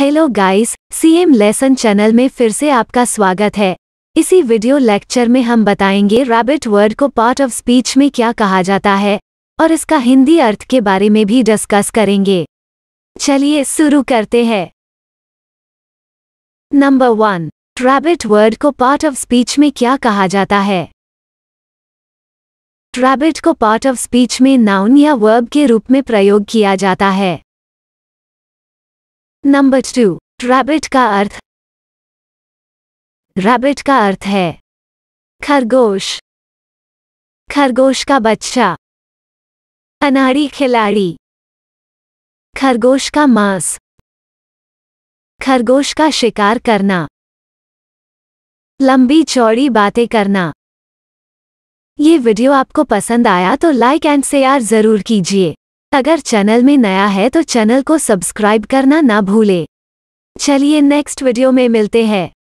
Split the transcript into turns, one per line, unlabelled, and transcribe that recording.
hello guys CM lesson channel में फिर से आपका स्वागत है इसी वीडियो लेक्चर में हम बताएंगे रैबिट वर्ड को पार्ट ऑफ स्पीच में क्या कहा जाता है और इसका हिंदी अर्थ के बारे में भी डिस्कस करेंगे चलिए शुरू करते हैं
नंबर वन रैबिट वर्ड को पार्ट ऑफ स्पीच में क्या कहा जाता है रैबिट को पार्ट ऑफ स्पीच में नाउन या वर्ब के रूप में प्रयोग किया जाता है नंबर टू रैबिट का अर्थ रैबिट का अर्थ है खरगोश खरगोश का बच्चा अनाड़ी खिलाड़ी खरगोश का मांस खरगोश का शिकार करना लंबी चौड़ी
बातें करना ये वीडियो आपको पसंद आया तो लाइक एंड शेयर जरूर कीजिए अगर चैनल में नया है तो चैनल को सब्सक्राइब करना ना भूले
चलिए नेक्स्ट वीडियो में मिलते हैं